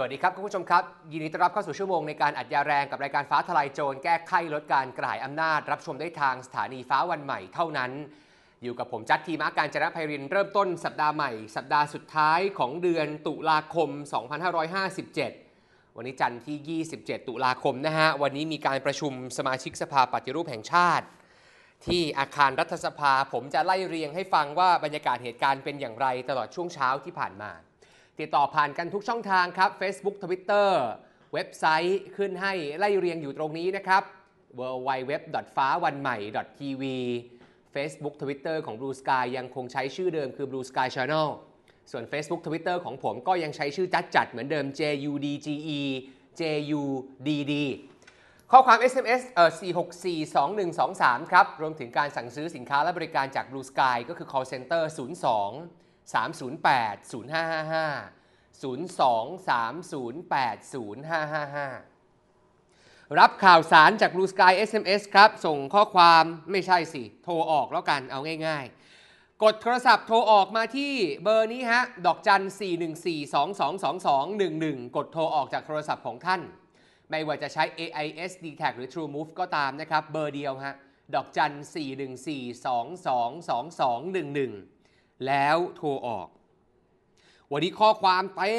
วัสดีครับ คุณผู้ชมครับ ยินดีต้อนรับเข้าสู่ชั่วโมงในการอัดยาแรงกับรายการฟ้าทลายโจรแก้ไขลดการกระหายอำนาจรับชมได้ทางสถานีฟ้าวันใหม่เท่านั้น อยู่กับผมจัดทีมอาการจรภัยรินเริ่มต้นสัปดาห์ใหม่ สัปดาห์สุดท้ายของเดือนตุลาคม 2557 วันนี้จันทร์ที่ 27 ตุลาคมนะฮะ วันนี้มีการประชุมสมาชิกสภาปฏิรูปแห่งชาติ ที่อาคารรัฐสภาผมจะไล่เรียงให้ฟังว่าบรรยากาศเหตุการณ์เป็นอย่างไรตลอดช่วงเช้าที่ผ่านมาติดต่อผ่านกันทุกช่องทางครับ Facebook Twitter เว็บไซต์ขึ้นให้ไล่เรียงอยู่ตรงนี้นะครับ w w w ฟ้าวันใหม่ .tv Facebook Twitter ของ Blue Sky ยังคงใช้ชื่อเดิมคือ Blue Sky Channel ส่วน Facebook Twitter ของผมก็ยังใช้ชื่อจัดจัดเหมือนเดิม JUDGE JUDD ข้อความ SMS เอ่อ4642123 ครับ รวมถึงการสั่งซื้อสินค้าและบริการจาก Blue Sky ก็คือ call center 02 308 0555 02-308-0555 รับข่าวสารจาก Blue Sky SMS ครับ ส่งข้อความไม่ใช่สิ โทรออกแล้วกัน เอาง่ายๆ กดโทรศัพท์โทรออกมาที่เบอร์นี้ ฮะ ดอกจัน414-2222-11 กดโทรออกจากโทรศัพท์ของท่าน ไม่ว่าจะใช้ AIS d t a c หรือ True Move ก็ตามนะครับ เบอร์เดียวฮะ ดอกจัน414-2222-11 แล้วโทรออกวันนี้ข้อความเต็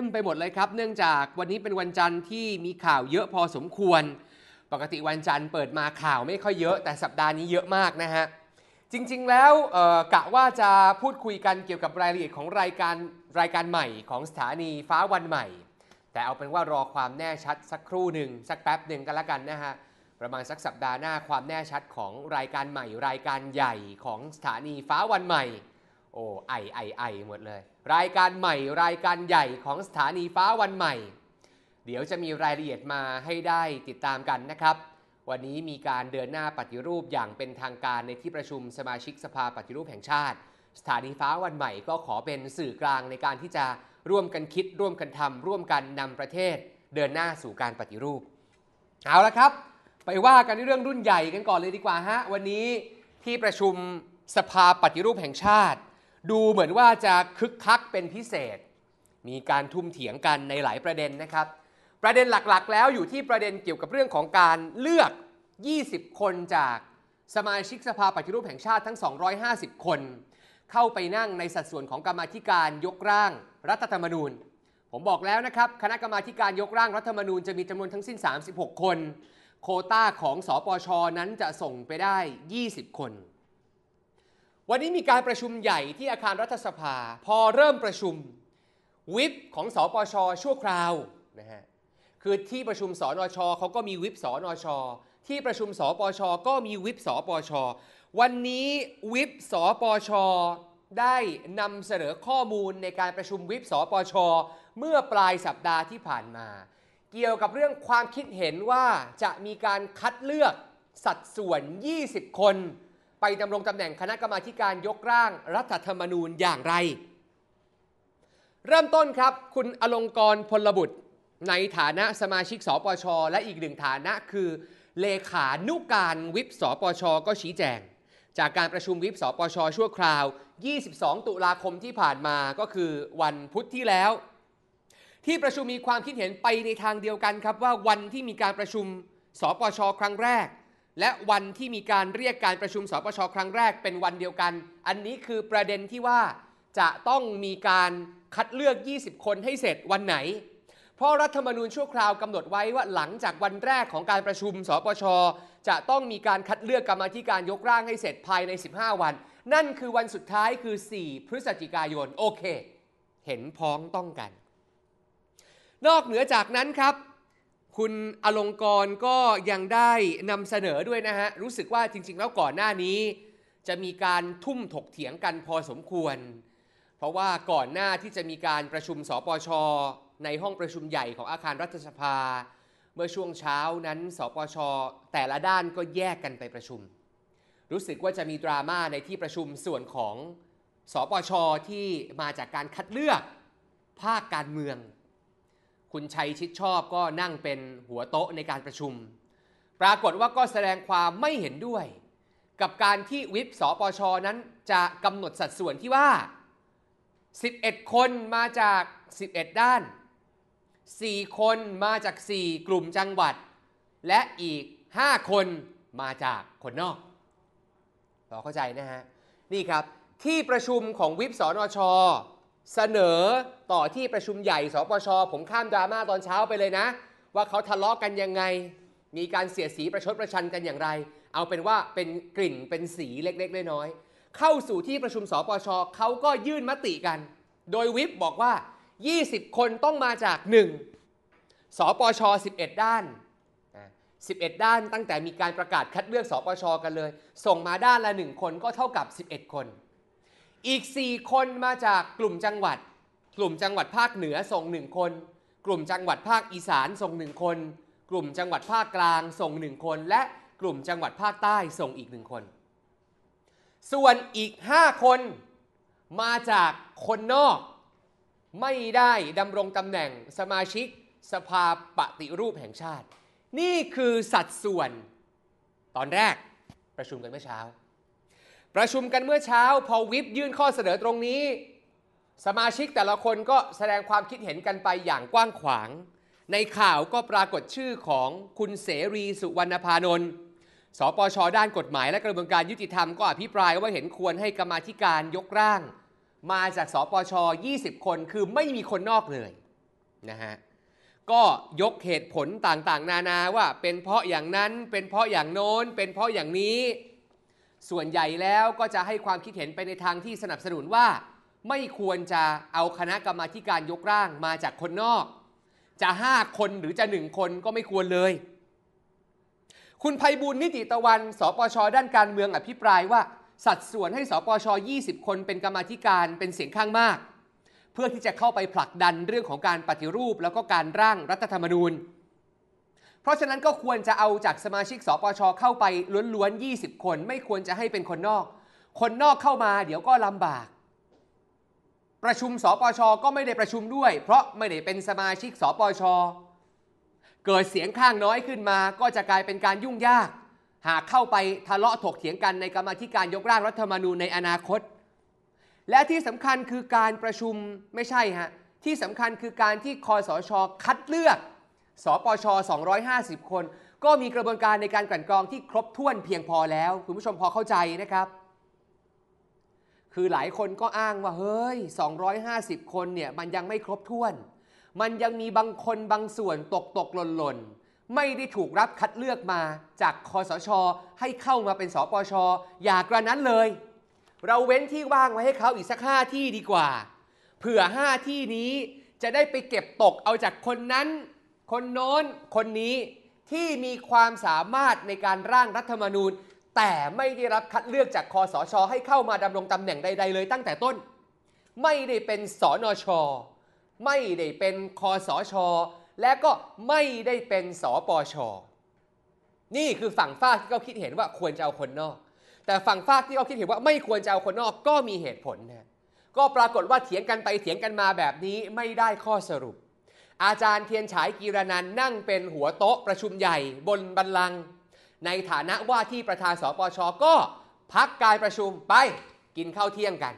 มไปหมดเลยครับ เนื่องจากวันนี้เป็นวันจันทร์ที่มีข่าวเยอะพอสมควร ปกติวันจันทร์เปิดมาข่าวไม่ค่อยเยอะแต่สัปดาห์นี้เยอะมากนะฮะจริงๆแล้วกะว่าจะพูดคุยกันเกี่ยวกับรายละเอียดของรายการรายการใหม่ของสถานีฟ้าวันใหม่ แต่เอาเป็นว่ารอความแน่ชัดสักครู่หนึ่งสักแป๊บหนึ่งกันละกันนะฮะประมาณสักสัปดาห์หน้าความแน่ชัดของรายการใหม่ รายการใหญ่ของสถานีฟ้าวันใหม่โอ้ไอไอไอหมดเลย รายการใหม่รายการใหญ่ของสถานีฟ้าวันใหม่ เดี๋ยวจะมีรายละเอียดมาให้ได้ติดตามกันนะครับ วันนี้มีการเดินหน้าปฏิรูปอย่างเป็นทางการในที่ประชุมสมาชิกสภาปฏิรูปแห่งชาติ สถานีฟ้าวันใหม่ก็ขอเป็นสื่อกลางในการที่จะร่วมกันคิด ร่วมกันทำร่วมกันนำประเทศ เดินหน้าสู่การปฏิรูปเอาละครับ ไปว่ากันในเรื่องรุ่นใหญ่กันก่อนเลยดีกว่าฮะวันนี้ที่ประชุมสภาปฏิรูปแห่งชาติดูเหมือนว่าจะคึกคักเป็นพิเศษ มีการทุ่มเถียงกันในหลายประเด็นนะครับ ประเด็นหลักๆ แล้วอยู่ที่ประเด็นเกี่ยวกับเรื่องของการเลือก 20 คนจากสมาชิกสภาปฏิรูปแห่งชาติทั้ง 250 คน เข้าไปนั่งในสัดส่วนของกรรมธิการยกร่างรัฐธรรมนูญ ผมบอกแล้วนะครับ คณะกรรมาการยกร่างรัฐธรรมนูญจะมีจำนวนทั้งสิ้น 36 คน โคต้าของสอปชนั้นจะส่งไปได้ 20 คนวันนี้มีการประชุมใหญ่ที่อาคารรัฐสภา พอเริ่มประชุมวิปของสอปชชั่วคราวนะฮะ คือที่ประชุมสอนอชอเขาก็มีวิปสอนอชอที่ประชุมสปชก็มีวิปสปชวันนี้วิปสปชได้นำเสนอข้อมูลในการประชุมวิปสปชเมื่อปลายสัปดาห์ที่ผ่านมา เกี่ยวกับเรื่องความคิดเห็นว่าจะมีการคัดเลือกสัดส่วน 20 คนไปดำรงตำแหน่งคณะกรรมาการยกร่างรัฐธรรมนูญอย่างไร เริ่มต้นครับคุณอลงกรพลบุตร ในฐานะสมาชิกสปช และอีกหนึ่งฐานะคือ เลขานุการวิปสปช ก็ชี้แจง จากการประชุมวิปสปช ชั่วคราว 22 ตุลาคมที่ผ่านมาก็คือวันพุธที่แล้ว ที่ประชุมมีความคิดเห็นไปในทางเดียวกันครับว่าวันที่มีการประชุม สปช ครั้งแรกและวันที่มีการเรียกการประชุมสปชครั้งแรกเป็นวันเดียวกัน อันนี้คือประเด็นที่ว่า จะต้องมีการคัดเลือก 20 คนให้เสร็จวันไหน เพราะรัฐธรรมนูญชั่วคราวกำหนดไว้ว่าหลังจากวันแรกของการประชุมสปชจะต้องมีการคัดเลือกกรรมธิการยกร่างให้เสร็จภายใน 15 วัน นั่นคือวันสุดท้ายคือ 4 พฤศจิกายน โอเค เห็นพ้องต้องกันนอกเหนือจากนั้นครับคุณอลงกรก็ยังได้นำเสนอด้วยนะฮะรู้สึกว่าจริง ๆ แล้วก่อนหน้านี้จะมีการทุ่มถกเถียงกันพอสมควร เพราะว่าก่อนหน้าที่จะมีการประชุมสปชในห้องประชุมใหญ่ของอาคารรัฐสภา เมื่อช่วงเช้านั้นสปชแต่ละด้านก็แยกกันไปประชุม รู้สึกว่าจะมีดราม่าในที่ประชุมส่วนของสปชที่มาจากการคัดเลือกภาคการเมืองคุณชัยชิดชอบก็นั่งเป็นหัวโต๊ะในการประชุม ปรากฏว่าก็แสดงความไม่เห็นด้วย กับการที่วิปสปช นั้น จะกำหนดสัดส่วนที่ว่า 11 คนมาจาก 11 ด้าน 4 คนมาจาก 4 กลุ่มจังหวัด และอีก 5 คนมาจากคนนอกรอเข้าใจนะฮะ นี่ครับที่ประชุมของวิปสนชเสนอต่อที่ประชุมใหญ่สปช ผมข้ามดราม่าตอนเช้าไปเลยนะ ว่าเขาทะเลาะกกันยังไง มีการเสียสีประชดประชันกันอย่างไร เอาเป็นว่าเป็นกลิ่นเป็นสีเล็กๆน้อยๆเข้าสู่ที่ประชุมสปชเขาก็ยื่นมติกัน โดยวิบบอกว่า 20 คนต้องมาจาก 1. สปช 11 ด้าน 11 ด้านตั้งแต่มีการประกาศคัดเลือกสปชกันเลย ส่งมาด้านละ 1 คนก็เท่ากับ 11 คนอีก4คนมาจากกลุ่มจังหวัด กลุ่มจังหวัดภาคเหนือส่ง1คน กลุ่มจังหวัดภาคอีสานส่ง1คน กลุ่มจังหวัดภาคกลางส่ง1คน และกลุ่มจังหวัดภาคใต้ส่งอีก1คน ส่วนอีก 5 คนมาจากคนนอก ไม่ได้ดำรงตำแหน่งสมาชิกสภาปฏิรูปแห่งชาติ นี่คือสัดส่วนตอนแรกประชุมกันเมื่อเช้าประชุมกันเมื่อเช้าพอวิบยื่นข้อเสนอตรงนี้ สมาชิกแต่ละคนก็แสดงความคิดเห็นกันไปอย่างกว้างขวาง ในข่าวก็ปรากฏชื่อของคุณเสรีสุวรรณพานนท์สปชด้านกฎหมายและกระบวนการยุติธรรมก็อภิปรายว่าเห็นควรให้กรรมธิการยกร่าง มาจากสปช 20 คนคือไม่มีคนนอกเลยนะฮะก็ยกเหตุผลต่างๆ นานาว่า เป็นเพราะอย่างนั้นเป็นเพราะอย่างโน้นเป็นเพราะอย่างนี้ส่วนใหญ่แล้วก็จะให้ความคิดเห็นไปในทางที่สนับสนุนว่า ไม่ควรจะเอาคณะกรรมาการยกร่างมาจากคนนอก จะ5คนหรือจะหนึ่งคนก็ไม่ควรเลย คุณภัยบุญนิติตะวันสปชด้านการเมืองอภิปรายว่า สัดส่วนให้สปช20 คนเป็นกรรมาการเป็นเสียงข้างมาก เพื่อที่จะเข้าไปผลักดันเรื่องของการปฏิรูปแล้วก็การร่างรัฐธรรมนูญเพราะฉะนั้นก็ควรจะเอาจากสมาชิกสปชเข้าไปล้วนๆ 20 คนไม่ควรจะให้เป็นคนนอก คนนอกเข้ามาเดี๋ยวก็ลำบาก ประชุมสปชก็ไม่ได้ประชุมด้วย เพราะไม่ได้เป็นสมาชิก สปช เกิดเสียงข้างน้อยขึ้นมา ก็จะกลายเป็นการยุ่งยาก หากเข้าไปทะเลาะถกเถียงกันในกรรมธิการยกร่างรัฐธรรมนูญในอนาคต และที่สำคัญคือการประชุมไม่ใช่ฮะที่สำคัญคือการที่คอสชคัดเลือกสปช250 คนก็มีกระบวนการในการกลั่นกรองที่ครบถ้วนเพียงพอแล้วคุณผู้ชมพอเข้าใจนะครับ คือหลายคนก็อ้างว่า เฮ้ย 250 คนเนี่ย มันยังไม่ครบถ้วน มันยังมีบางคนบางส่วนตกตกหล่นหล่นไม่ได้ถูกรับคัดเลือกมาจากคอสชให้เข้ามาเป็นสปช อย่ากระนั้นเลย เราเว้นที่ว่างไว้ให้เขาอีกสักห้าที่ดีกว่า เผื่อห้าที่นี้จะได้ไปเก็บตกเอาจากคนนั้นคนโน้นคนนี้ที่มีความสามารถในการร่างรัฐธรรมนูญ แต่ไม่ได้รับคัดเลือกจากคอสชให้เข้ามาดำรงตำแหน่งใดๆเลย ตั้งแต่ต้น ไม่ได้เป็น สนช ไม่ได้เป็นคอสชและก็ไม่ได้เป็นสปช นี่คือฝั่งฝ้าที่เขาคิดเห็นว่าควรจะเอาคนนอก แต่ฝั่งฝ้าที่เขาคิดเห็นว่าไม่ควรจะเอาคนนอกก็มีเหตุผลนะก็ปรากฏว่าเถียงกันไปเถียงกันมาแบบนี้ไม่ได้ข้อสรุปอาจารย์เทียนฉายกีรนันนั่งเป็นหัวโต๊ะประชุมใหญ่บนบันลัง ในฐานะว่าที่ประธานสปชก็พักการประชุมไปกินข้าวเที่ยงกัน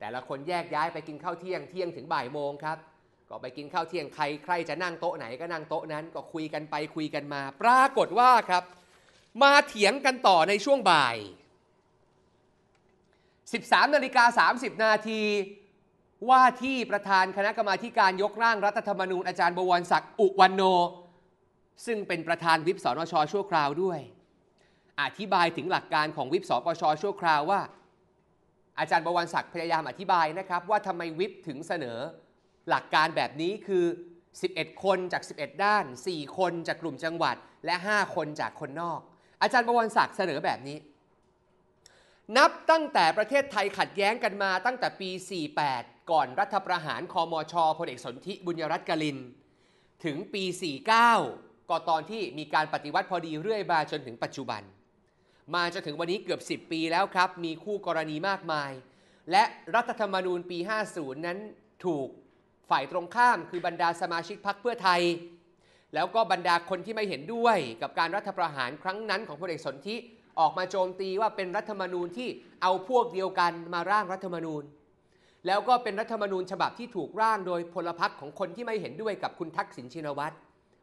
แต่ละคนแยกย้ายไปกินข้าวเที่ยงเที่ยงถึงบ่ายโมงครับ ก็ไปกินข้าวเที่ยงใครใครจะนั่งโต๊ะไหนก็นั่งโต๊ะนั้นก็คุยกันไปคุยกันมา ปรากฏว่าครับมาเถียงกันต่อในช่วงบ่าย 13นาฬิกา30นาทีว่าที่ประธานคณะกรรมาการยกร่าง รัฐธรรมนูญอาจารย์บวรศักดิ์อุวันโน ซึ่งเป็นประธานวิปสนชชั่วคราวด้วย อธิบายถึงหลักการของวิปสปชชั่วคราวว่า อาจารย์บวรศักดิ์พยายามอธิบายนะครับ ว่าทำไมวิปถึงเสนอ หลักการแบบนี้คือ 11 คนจาก 11 ด้าน 4 คนจากกลุ่มจังหวัดและ 5 คนจากคนนอก อาจารย์บวรศักดิ์เสนอแบบนี้นับตั้งแต่ประเทศไทยขัดแย้งกันมาตั้งแต่ปี48ก่อนรัฐประหารคอมอชอพลเอกสนธิบุญรัตน์กลิน ถึงปี 49 ก็ตอนที่มีการปฏิวัติพอดีเรื่อยมาจนถึงปัจจุบัน มาจนถึงวันนี้เกือบ 10 ปีแล้วครับ มีคู่กรณีมากมาย และรัฐธรรมนูญปี 50 นั้นถูกฝ่ายตรงข้ามคือบรรดาสมาชิกพรรคเพื่อไทย แล้วก็บรรดาคนที่ไม่เห็นด้วยกับการรัฐประหารครั้งนั้นของพลเอกสนธิออกมาโจมตีว่าเป็นรัฐธรรมนูญที่เอาพวกเดียวกันมาร่างรัฐธรรมนูญแล้วก็เป็นรัฐธรรมนูญฉบับที่ถูกร่างโดยพลพรรคของคนที่ไม่เห็นด้วยกับคุณทักษิณชินวัตร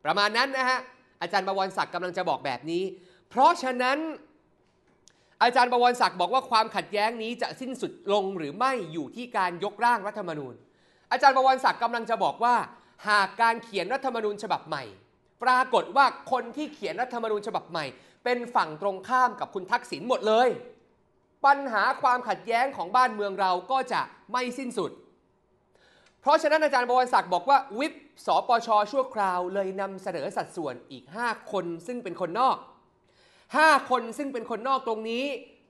ประมาณนั้นนะฮะอาจารย์บวรศักดิ์กำลังจะบอกแบบนี้ เพราะฉะนั้น อาจารย์บวรศักดิ์บอกว่าความขัดแย้งนี้จะสิ้นสุดลงหรือไม่อยู่ที่การยกร่างรัฐธรรมนูญ อาจารย์บวรศักดิ์กำลังจะบอกว่า หากการเขียนรัฐธรรมนูญฉบับใหม่ ปรากฏว่าคนที่เขียนรัฐธรรมนูญฉบับใหม่ เป็นฝั่งตรงข้ามกับคุณทักษิณหมดเลยปัญหาความขัดแย้งของบ้านเมืองเราก็จะไม่สิ้นสุด เพราะฉะนั้นอาจารย์บวรศักดิ์บอกว่าวิปสปชชั่วคราว เลยนำเสนอสัดส่วนอีก 5 คนซึ่งเป็นคนนอก 5 คนซึ่งเป็นคนนอกตรงนี้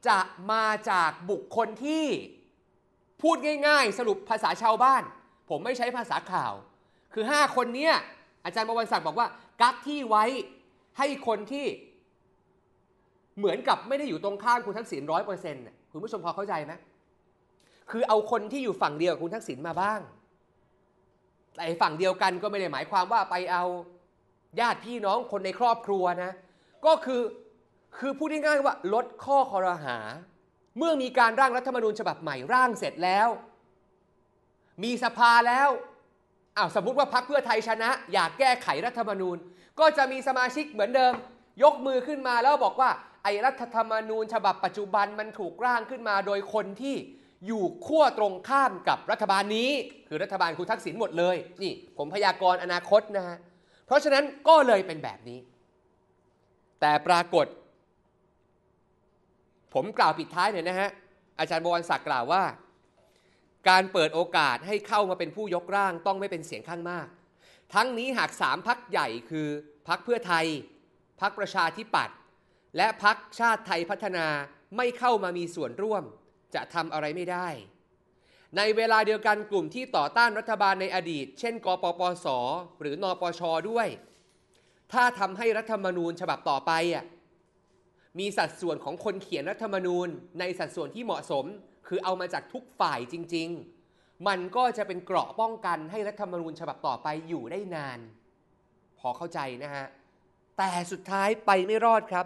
จะมาจากบุคคลที่พูดง่ายๆ สรุปภาษาชาวบ้าน ผมไม่ใช้ภาษาข่าว คือ 5 คนเนี้ย อาจารย์บวรศักดิ์บอกว่ากักที่ไว้ให้คนที่เหมือนกับไม่ได้อยู่ตรงข้ามคุณทักษิณร้อยเปอร์เซ็นต์คุณผู้ชมพอเข้าใจไหมคือเอาคนที่อยู่ฝั่งเดียวกับคุณทักษิณมาบ้าง แต่ฝั่งเดียวกันก็ไม่ได้หมายความว่าไปเอาญาติพี่น้องคนในครอบครัวนะ ก็คือคือพูดง่ายๆว่าลดข้อคอรหา เมื่อมีการร่างรัฐธรรมนูญฉบับใหม่ร่างเสร็จแล้ว มีสภาแล้วอ้าวสมมติว่าพักเพื่อไทยชนะ อยากแก้ไขรัฐธรรมนูญ ก็จะมีสมาชิกเหมือนเดิม ยกมือขึ้นมาแล้วบอกว่าไอรัฐธรรมนูญ ฉบับปัจจุบันมันถูกร่างขึ้นมาโดยคนที่อยู่ขั้วตรงข้ามกับรัฐบาลนี้ คือรัฐบาลคุณทักษิณหมดเลย นี่ ผมพยากรณ์อนาคตนะฮะ เพราะฉะนั้นก็เลยเป็นแบบนี้ แต่ปรากฏ ผมกล่าวปิดท้ายเนี่ยนะฮะ อาจารย์บวรศักดิ์กล่าวว่า การเปิดโอกาสให้เข้ามาเป็นผู้ยกร่างต้องไม่เป็นเสียงข้างมาก ทั้งนี้หากสามพักใหญ่คือพักเพื่อไทยพักประชาธิปัตย์และพักชาติไทยพัฒนาไม่เข้ามามีส่วนร่วม จะทำอะไรไม่ได้ ในเวลาเดียวกันกลุ่มที่ต่อต้านรัฐบาลในอดีต เช่น กปปส หรือนปช ด้วย ถ้าทำให้รัฐธรรมนูญฉบับต่อไปอ่ะมีสัดส่วนของคนเขียนรัฐธรรมนูญ ในสัดส่วนที่เหมาะสม คือเอามาจากทุกฝ่ายจริง ๆ มันก็จะเป็นเกราะป้องกันให้รัฐธรรมนูญฉบับต่อไปอยู่ได้นาน พอเข้าใจนะฮะแต่สุดท้ายไปไม่รอดครับ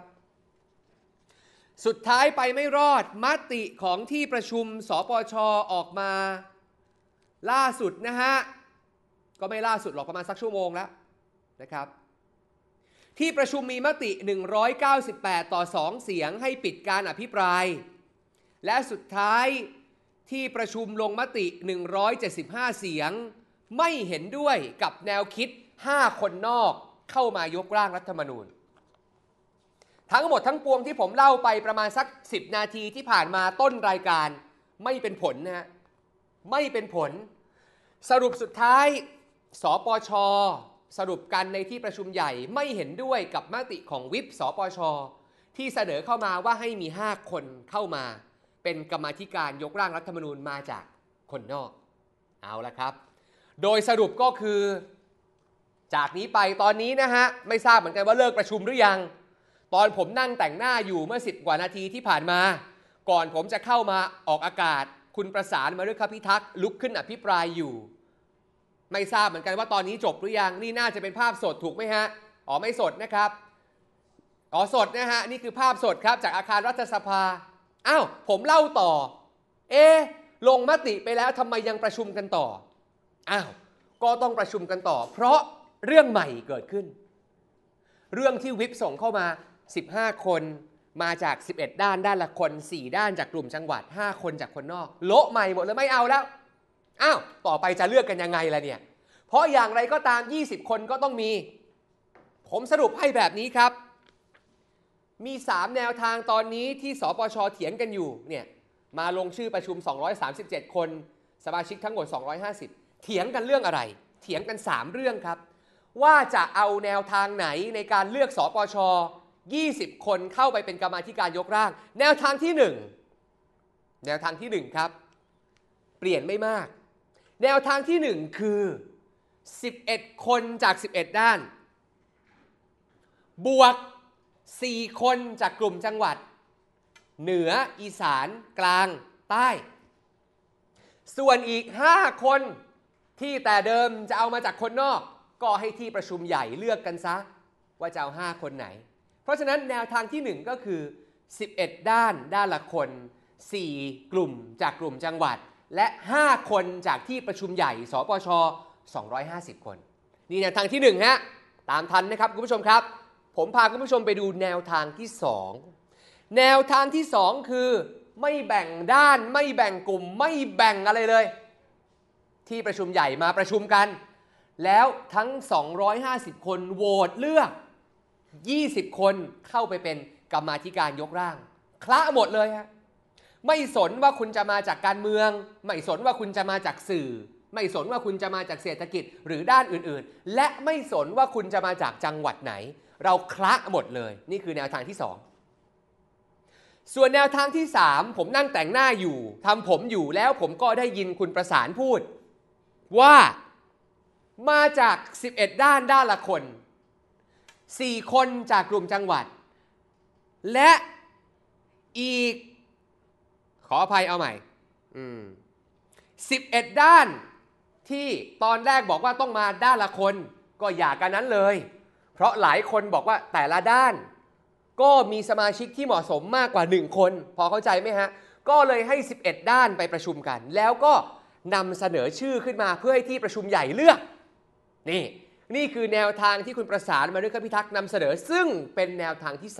สุดท้ายไปไม่รอดมติของที่ประชุมสปช ออกมา ล่าสุดนะฮะ ก็ไม่ล่าสุดหรอกประมาณสักชั่วโมงแล้วนะครับ ที่ประชุมมีมติ 198 ต่อ 2 เสียงให้ปิดการอภิปราย และสุดท้ายที่ประชุมลงมติ 175 เสียง ไม่เห็นด้วยกับแนวคิด 5 คนนอกเข้ามายกร่างรัฐธรรมนูญทั้งหมดทั้งปวงที่ผมเล่าไปประมาณสัก 10 นาทีที่ผ่านมาต้นรายการไม่เป็นผลนะฮะไม่เป็นผล สรุปสุดท้ายสปชสรุปกันในที่ประชุมใหญ่ไม่เห็นด้วยกับมติของวิปสปชที่เสนอเข้ามาว่าให้มี 5 คนเข้ามา เป็นกรรมธิการยกร่างรัฐธรรมนูญมาจากคนนอกเอาละครับโดยสรุปก็คือ จากนี้ไปตอนนี้นะฮะไม่ทราบเหมือนกันว่าเลิกประชุมหรือยังตอนผมนั่งแต่งหน้าอยู่เมื่อสิบกว่านาทีที่ผ่านมา ก่อนผมจะเข้ามาออกอากาศคุณประสานมาด้วยครับพิทักษ์ลุกขึ้นอภิปรายอยู่ ไม่ทราบเหมือนกันว่าตอนนี้จบหรือยัง นี่น่าจะเป็นภาพสดถูกไหมฮะ อ๋อไม่สดนะครับ อ๋อสดนะฮะ นี่คือภาพสดครับจากอาคารรัฐสภาอ้าวผมเล่าต่อ เอ๊ลงมติไปแล้วทำไมยังประชุมกันต่ออ้าวก็ต้องประชุมกันต่อ เพราะเรื่องใหม่เกิดขึ้น เรื่องที่วิปส่งเข้ามา15 คนมาจาก 11 ด้านด้านละคน 4 ด้านจากกลุ่มจังหวัด 5 คนจากคนนอก โละใหม่ หมดเลยไม่เอาแล้วอ้าวต่อไปจะเลือกกันยังไงล่ะเนี่ย เพราะอย่างไรก็ตาม 20 คนก็ต้องมี ผมสรุปให้แบบนี้ครับ มี 3 แนวทางตอนนี้ที่สปชเถียง กันอยู่เนี่ยมาลงชื่อประชุม 237 คน สมาชิกทั้งหมด 250 เถียงกันเรื่องอะไร เถียงกัน 3 เรื่องครับ ว่าจะเอาแนวทางไหนในการเลือกสอปช20 คนเข้าไปเป็นกรรมธิการยกร่าง แนวทางที่ 1 แนวทางที่ 1 ครับ เปลี่ยนไม่มาก แนวทางที่ 1 คือ 11 คนจาก 11 ด้าน บวก 4 คนจากกลุ่มจังหวัด เหนืออีสานกลางใต้ ส่วนอีก 5 คนที่แต่เดิมจะเอามาจากคนนอก ก็ให้ที่ประชุมใหญ่เลือกกันซะว่าจะเอา 5 คนไหนราะฉะนั้นแนวทางที่1ก็คือ 11 ด้าน ด้านละคน 4 กลุ่ม จากกลุ่มจังหวัด และ 5 คนจากที่ประชุมใหญ่ สปช 250 คน นี่แนวทางที่1ฮะ ตามทันนะครับ คุณผู้ชมครับ ผมพาคุณผู้ชมไปดูแนวทางที่ 2 แนวทางที่ 2 คือไม่แบ่งด้านไม่แบ่งกลุ่มไม่แบ่งอะไรเลย ที่ประชุมใหญ่มาประชุมกัน แล้วทั้ง 250 คนโหวตเลือก20 คนเข้าไปเป็นกรรมาธิการยกร่าง คละหมดเลยฮะไม่สนว่าคุณจะมาจากการเมือง ไม่สนว่าคุณจะมาจากสื่อ ไม่สนว่าคุณจะมาจากเศรษฐกิจหรือด้านอื่นๆ และไม่สนว่าคุณจะมาจากจังหวัดไหน เราคละหมดเลย นี่คือแนวทางที่ 2 ส่วนแนวทางที่ 3 ผมนั่งแต่งหน้าอยู่ทำผมอยู่แล้วผมก็ได้ยินคุณประสานพูด ว่า มาจาก 11 ด้านด้านละคนสี่คนจากกลุ่ม จังหวัด และอีก ขออภัยเอาใหม่สิบเอ็ดด้านที่ตอนแรกบอกว่าต้องมาด้าน ละคนก็อย่ากันนั้นเลย เพราะหลายคนบอกว่าแต่ละด้าน ก็มีสมาชิกที่เหมาะสมมากกว่า 1 คน พอเข้าใจไหมฮะ ก็เลยให้ 11 ด้านไปประชุมกัน แล้วก็นำเสนอชื่อขึ้นมาเพื่อให้ที่ประชุมใหญ่เลือกนี่นี่คือแนวทางที่คุณประสานมาด้วยคพิทักษ์นำเสนอ ซึ่งเป็นแนวทางที่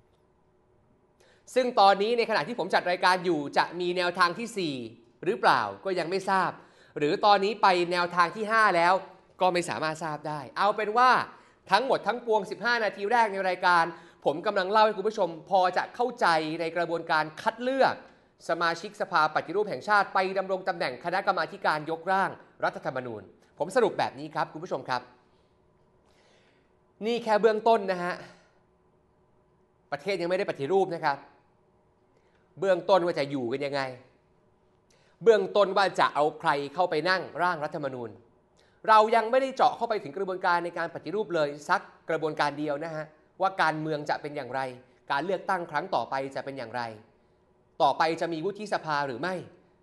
3 ซึ่งตอนนี้ในขณะที่ผมจัดรายการอยู่จะมีแนวทางที่ 4 หรือเปล่าก็ยังไม่ทราบ หรือตอนนี้ไปแนวทางที่ 5 แล้วก็ไม่สามารถทราบได้ เอาเป็นว่าทั้งหมดทั้งปวง 15 นาทีแรกในรายการ ผมกำลังเล่าให้คุณผู้ชม พอจะเข้าใจในกระบวนการคัดเลือกสมาชิกสภาปฏิรูปแห่งชาติไปดำรงตำแหน่งคณะกรรมาการยกร่างรัฐธรรมนูญผมสรุปแบบนี้ครับคุณผู้ชมครับ นี่แค่เบื้องต้นนะฮะประเทศยังไม่ได้ปฏิรูปนะครับ เบื้องต้นว่าจะอยู่กันยังไงเบื้องต้นว่าจะเอาใครเข้าไปนั่งร่างรัฐธรรมนูญ เรายังไม่ได้เจาะเข้าไปถึงกระบวนการในการปฏิรูปเลยสักกระบวนการเดียวนะฮะ ว่าการเมืองจะเป็นอย่างไร การเลือกตั้งครั้งต่อไปจะเป็นอย่างไร ต่อไปจะมีวุฒิสภาหรือไม่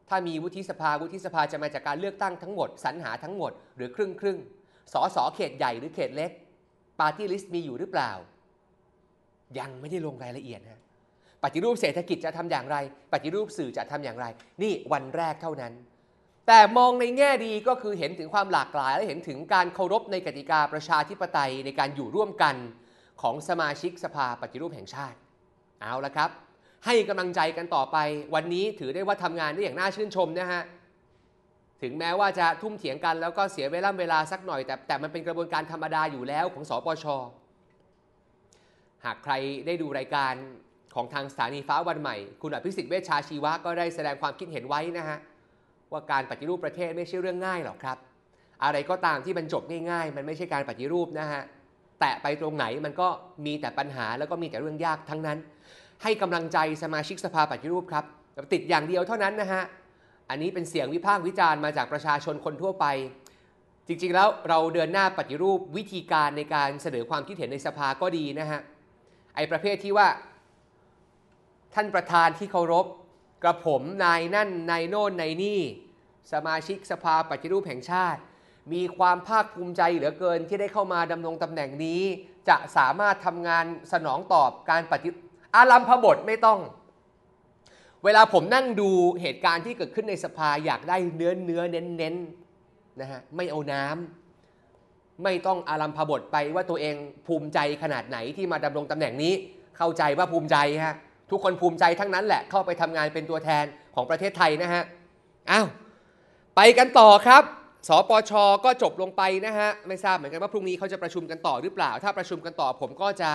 ถ้ามีวุฒิสภา วุฒิสภาจะมาจากการเลือกตั้งทั้งหมดสรรหาทั้งหมดหรือครึ่งครึ่งสอสอเขตใหญ่หรือเขตเล็ก ปาร์ตี้ลิสต์มีอยู่หรือเปล่า ยังไม่ได้ลงรายละเอียดนะปฏิรูปเศรษฐกิจจะทำอย่างไร ปฏิรูปสื่อจะทำอย่างไร นี่วันแรกเท่านั้น แต่มองในแง่ดีก็คือเห็นถึงความหลากหลาย และเห็นถึงการเคารพในกติกาประชาธิปไตยในการอยู่ร่วมกันของสมาชิกสภาปฏิรูปแห่งชาติ เอาละครับให้กำลังใจกันต่อไปวันนี้ถือได้ว่าทำงานได้อย่างน่าชื่นชมนะฮะ ถึงแม้ว่าจะทุ่มเถียงกันแล้วก็เสียเวลาเวลาสักหน่อยแต่แต่มันเป็นกระบวนการธรรมดาอยู่แล้วของสอปชหากใครได้ดูรายการของทางสถานีฟ้าวันใหม่ คุณอภิสิทธิ์เวชชาชีวะ ก็ได้แสดงความคิดเห็นไว้นะฮะ ว่าการปฏิรูปประเทศไม่ใช่เรื่องง่ายหรอกครับ อะไรก็ตามที่มันจบง่ายๆมันไม่ใช่การปฏิรูปนะฮะแต่ไปตรงไหนมันก็มีแต่ปัญหาแล้วก็มีแต่เรื่องยากทั้งนั้นให้กำลังใจสมาชิกสภาปฏิรูปครับติดอย่างเดียวเท่านั้นนะฮะอันนี้เป็นเสียงวิพากษ์วิจารณ์มาจากประชาชนคนทั่วไป จริงๆแล้วเราเดินหน้าปฏิรูปวิธีการในการเสนอความคิดเห็นในสภาก็ดีนะฮะไอประเภทที่ว่า ท่านประธานที่เคารพกระผมนายนั่นนายโน่นนายนี่สมาชิกสภาปฏิรูปแห่งชาติ มีความภาคภูมิใจเหลือเกินที่ได้เข้ามาดำรงตำแหน่งนี้ จะสามารถทำงานสนองตอบการปฏิอารัมพบทไม่ต้อง เวลาผมนั่งดูเหตุการณ์ที่เกิดขึ้นในสภาอยากได้เนื้อเนื้อเน้นเน้นนะฮะไม่เอาน้ำ ไม่ต้องอารัมพบทไปว่าตัวเองภูมิใจขนาดไหนที่มาดำรงตำแหน่งนี้ เข้าใจว่าภูมิใจฮะทุกคนภูมิใจทั้งนั้นแหละเข้าไปทำงานเป็นตัวแทนของประเทศไทยนะฮะอ้าวไปกันต่อครับสปช ก็จบลงไปนะฮะไม่ทราบเหมือนกันว่าพรุ่งนี้เขาจะประชุมกันต่อหรือเปล่า ถ้าประชุมกันต่อผมก็จะ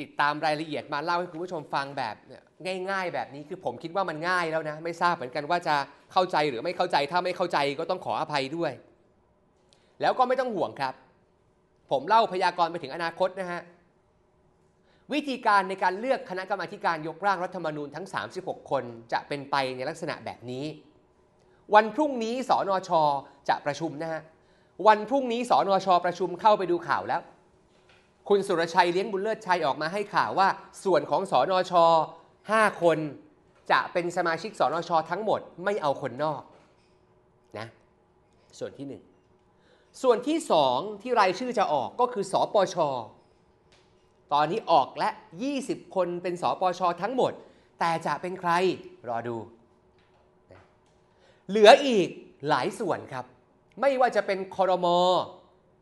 ติดตามรายละเอียดมาเล่าให้คุณผู้ชมฟังแบบง่ายๆ แบบนี้คือผมคิดว่ามันง่ายแล้วนะ ไม่ทราบเหมือนกันว่าจะเข้าใจหรือไม่เข้าใจถ้าไม่เข้าใจก็ต้องขออภัยด้วย แล้วก็ไม่ต้องห่วงครับ ผมเล่าพยากรณ์ไปถึงอนาคตนะฮะ วิธีการในการเลือกคณะกรรมาการยกร่างรัฐธรรมนูญทั้ง 36 คนจะเป็นไปในลักษณะแบบนี้ วันพรุ่งนี้สอนอชอจะประชุมนะฮะวันพรุ่งนี้สอนอชอประชุมเข้าไปดูข่าวแล้วคุณสุรชัยเลี้ยงบุญเลิศชัยออกมาให้ข่าวว่าส่วนของสอนอช5 คนจะเป็นสมาชิกสอนอชทั้งหมดไม่เอาคนนอกนะส่วนที่ 1 ส่วนที่2ที่ รายชื่อจะออกก็คือสอปอชอตอนนี้ออกและ 20 คนเป็นสปช ทั้งหมด แต่จะเป็นใครรอดู เหลืออีกหลายส่วนครับ ไม่ว่าจะเป็นคอรมอ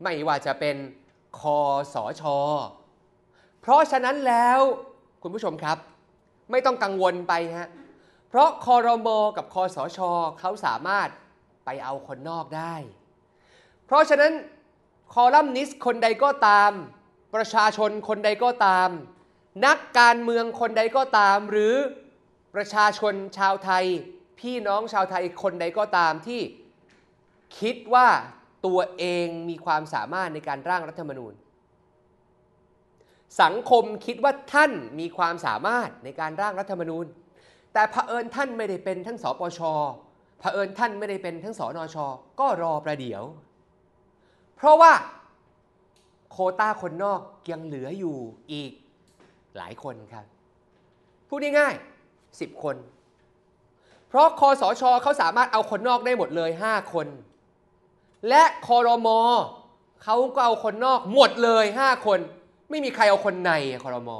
ไม่ว่าจะเป็นคอสอชอเพราะฉะนั้นแล้วคุณผู้ชมครับ ไม่ต้องกังวลไปฮะเพราะคอรมอกับคอสอชอเขาสามารถไปเอาคนนอกได้ เพราะฉะนั้นคอลัมนิสคนใดก็ตาม ประชาชนคนใดก็ตาม นักการเมืองคนใดก็ตาม หรือประชาชนชาวไทย พี่น้องชาวไทยคนใดก็ตามที่คิดว่าตัวเองมีความสามารถในการร่างรัฐธรรมนูญ สังคมคิดว่าท่านมีความสามารถในการร่างรัฐธรรมนูญ แต่เผอิญท่านไม่ได้เป็นทั้งสปช เผอิญท่านไม่ได้เป็นทั้งสนช ก็รอประเดี๋ยว เพราะว่าโคต้าคนนอกยังเหลืออยู่อีกหลายคนครับ พูดง่ายๆ10 คน เพราะคอสอชอเขาสามารถเอาคนนอกได้หมดเลย 5 คนและคอรมอเขาก็เอาคนนอกหมดเลย 5 คนไม่มีใครเอาคนในคอรมอ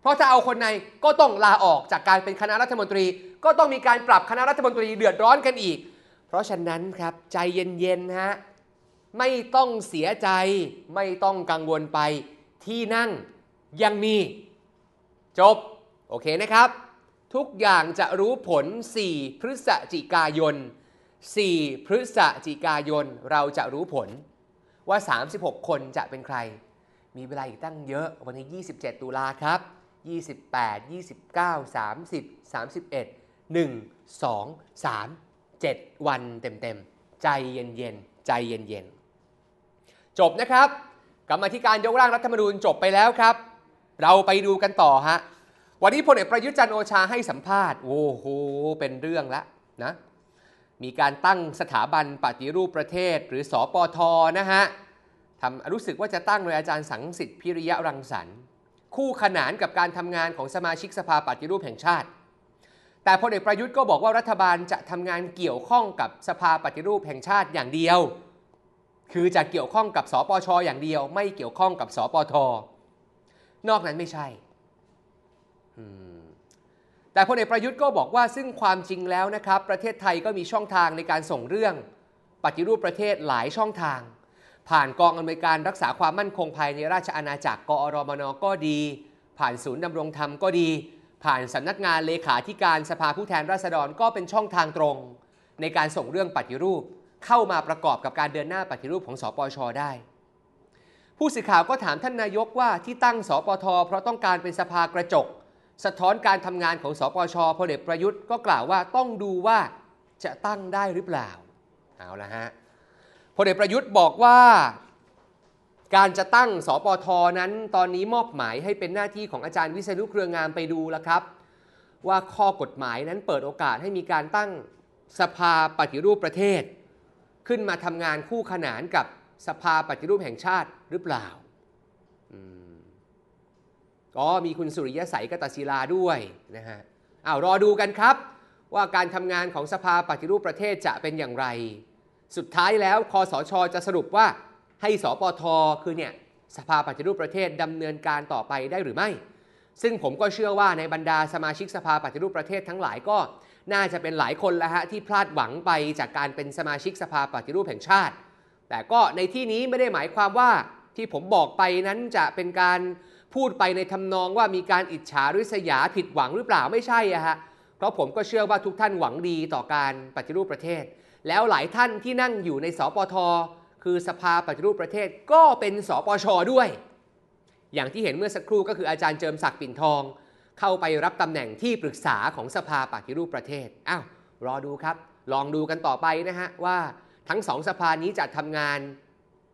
เพราะถ้าเอาคนในก็ต้องลาออกจากการเป็นคณะรัฐมนตรี ก็ต้องมีการปรับคณะรัฐมนตรี เดือดร้อนกันอีก เพราะฉะนั้นครับใจเย็นๆฮะ ไม่ต้องเสียใจไม่ต้องกังวลไปที่นั่งยังมี จบ โอเคนะครับ ทุกอย่างจะรู้ผล 4 พฤศจิกายน4 พฤศจิกายน เราจะรู้ผลว่า 36 คนจะเป็นใคร มีเวลาอีกตั้งเยอะวันนี่27 ตุลาครับ 28 29 30 31 1 2 3 7 วันเต็มๆใจเย็นๆใจเย็นๆจบนะครับกรรมธิการยกร่างรัฐธรรมนูญจบไปแล้วครับ เราไปดูกันต่อฮะ วันนี้พลเอกประยุทธ์จันโอชาให้สัมภาษณ์ โอ้โหเป็นเรื่องละนะมีการตั้งสถาบันปฏิรูปประเทศหรือสอปอทอนะฮะทำรู้สึกว่าจะตั้งโดยอาจารย์สังสิทธิ์พิริยะรังสรรค์คู่ขนานกับการทำงานของสมาชิกสภาปฏิรูปแห่งชาติ แต่พลเอกประยุทธ์ก็บอกว่ารัฐบาลจะทำงานเกี่ยวข้องกับสภาปฏิรูปแห่งชาติอย่างเดียว คือจะเกี่ยวข้องกับสปชออย่างเดียว ไม่เกี่ยวข้องกับสปทนอกนั้นไม่ใช่ อืแต่พลเอกประยุทธ์ก็บอกว่าซึ่งความจริงแล้วนะครับ ประเทศไทยก็มีช่องทางในการส่งเรื่องปฏิรูปประเทศหลายช่องทาง ผ่านกองอเมริการรักษาความมั่นคงภายในราชอาณาจักรกอรมนก็ดี ผ่านศูนย์ดำรงธรรมก็ดี ผ่านสำนักงานเลขาธิการสภาผู้แทนราษฎรก็เป็นช่องทางตรง ในการส่งเรื่องปฏิรูปเข้ามาประกอบกับการเดินหน้าปฏิรูปของสปชได้ ผู้สื่อข่าวก็ถามท่านนายกว่าที่ตั้งสปทเพราะต้องการเป็นสภากระจกสะท้อนการทำงานของสปชพลเอกประยุทธ์ก็กล่าวว่าต้องดูว่าจะตั้งได้หรือเปล่า เอาละฮะพลเอกประยุทธ์บอกว่า การจะตั้งสปทนั้น ตอนนี้มอบหมายให้เป็นหน้าที่ของอาจารย์วิศนุเครืองามไปดูแลวครับ ว่าข้อกฎหมายนั้นเปิดโอกาสให้มีการตั้งสภาปฏิรูปประเทศ ขึ้นมาทำงานคู่ขนานกับสภาปฏิรูปแห่งชาติหรือเปล่าก็มีคุณสุริยะใสกตศิลาด้วยนะฮะอ้าวรอดูกันครับ ว่าการทำงานของสภาปฏิรูปประเทศจะเป็นอย่างไร สุดท้ายแล้วคอสชจะสรุปว่าให้สปทคือเนี่ย สภาปฏิรูปประเทศดำเนินการต่อไปได้หรือไม่ ซึ่งผมก็เชื่อว่าในบรรดาสมาชิกสภาปฏิรูปประเทศทั้งหลายก็น่าจะเป็นหลายคนแล้วฮะที่พลาดหวังไป จากการเป็นสมาชิกสภาปฏิรูปแห่งชาติ แต่ก็ในที่นี้ไม่ได้หมายความว่าที่ผมบอกไปนั้นจะเป็นการพูดไปในทำนองว่ามีการอิจฉาริษยาผิดหวังหรือเปล่าไม่ใช่อะฮะเพราะผมก็เชื่อว่าทุกท่านหวังดีต่อการปฏิรูปประเทศ แล้วหลายท่านที่นั่งอยู่ในสปทคือสภาปฏิรูปประเทศ ก็เป็น สปชด้วย อย่างที่เห็นเมื่อสักครู่ก็คืออาจารย์เจิมศักดิ์ปิ่นทอง เข้าไปรับตำแหน่งที่ปรึกษาของสภาปฏิรูปประเทศอ้าวรอดูครับ ลองดูกันต่อไปนะฮะว่าทั้งสองสภานี้จะทำงาน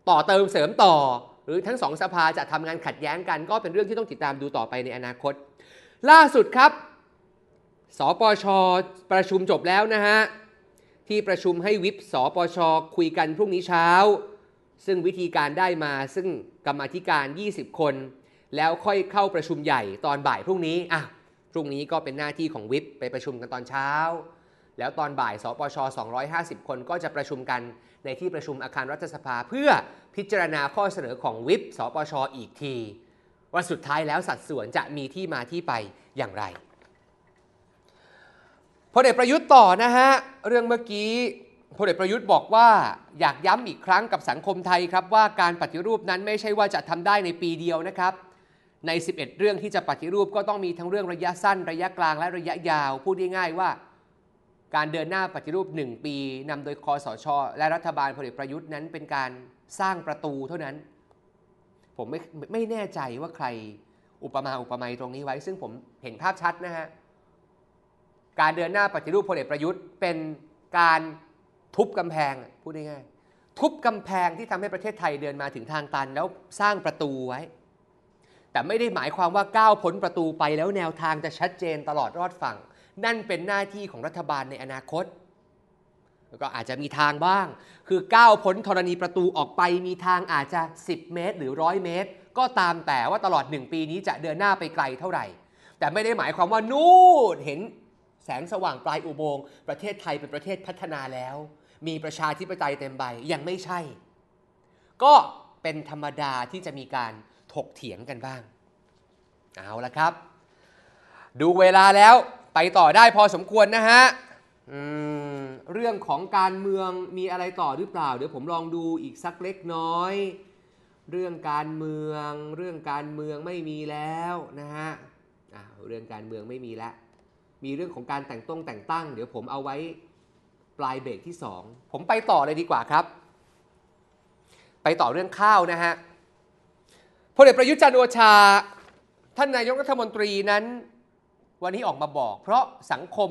ต่อเติมเสริมต่อรือทั้งสองสภาจะทำงานขัดแย้งกันก็เป็นเรื่องที่ต้องติดตามดูต่อไปในอนาคต ล่าสุดครับ สปชประชุมจบแล้วนะฮะ ที่ประชุมให้วิปสปช คุยกันพรุ่งนี้เช้า ซึ่งวิธีการได้มาซึ่งกรรมธิการ 20 คน แล้วค่อยเข้าประชุมใหญ่ตอนบ่ายพรุ่งนี้อ่ะพรุ่งนี้ก็เป็นหน้าที่ของวิปไปประชุมกันตอนเช้า แล้วตอนบ่ายสปช 250 คนก็จะประชุมกันในที่ประชุมอาคารรัฐสภาเพื่อพิจารณาข้อเสนอของวิปสปชอีกที ว่าสุดท้ายแล้ว สัดส่วนจะมีที่มาที่ไปอย่างไรพลเอกประยุทธ์ต่อนะฮะเรื่องเมื่อกี้พลเอกประยุทธ์บอกว่า อยากย้ำอีกครั้งกับสังคมไทยครับ ว่าการปฏิรูปนั้นไม่ใช่ว่าจะทำได้ในปีเดียวนะครับ ใน 11 เรื่องที่จะปฏิรูปก็ต้องมีทั้งเรื่องระยะสั้น ระยะกลางและระยะยาวพูดง่ายๆว่าการเดินหน้าปฏิรูป 1 ปีนำโดยคอสช และรัฐบาลพลเอกประยุทธ์นั้น เป็นการสร้างประตูเท่านั้น ผมไม่ไม่แน่ใจว่าใครอุปมาอุปไมยตรงนี้ไว้ ซึ่งผมเห็นภาพชัดนะฮะการเดินหน้าปฏิรูปพลเอกประยุทธ์ เป็นการทุบกำแพงพูดง่ายๆทุบกำแพงที่ทำให้ประเทศไทยเดินมาถึงทางตันแล้วสร้างประตูไว้แต่ไม่ได้หมายความว่าก้าวพ้นประตูไปแล้วแนวทางจะชัดเจนตลอดรอดฝั่งนั่นเป็นหน้าที่ของรัฐบาลในอนาคต แล้วก็อาจจะมีทางบ้าง คือก้าวพ้นธรณีประตูออกไปมีทางอาจจะ 10 เมตรหรือ 100 เมตร ก็ตามแต่ว่าตลอด 1 ปีนี้จะเดินหน้าไปไกลเท่าไหร่ แต่ไม่ได้หมายความว่านู่นเห็นแสงสว่างปลายอุโมงค์ประเทศไทยเป็นประเทศพัฒนาแล้ว มีประชาธิปไตยเต็มใบยังไม่ใช่ ก็เป็นธรรมดาที่จะมีการถกเถียงกันบ้างเอาละครับ ดูเวลาแล้วไปต่อได้พอสมควรนะฮะเรื่องของการเมืองมีอะไรต่อหรือเปล่า เดี๋ยวผมลองดูอีกสักเล็กน้อย เรื่องการเมืองเรื่องการเมืองไม่มีแล้วนะฮะเรื่องการเมืองไม่มีแล้วมีเรื่องของการแต่งต้งแต่งตั้ง เดี๋ยวผมเอาไว้ปลายเบรกที่ 2 ผมไปต่อเลยดีกว่าครับ ไปต่อเรื่องข้าวนะฮะพลเอกประยุทธ์จันโอชา ท่านนายกรัฐมนตรีนั้นวันนี้ออกมาบอก เพราะสังคม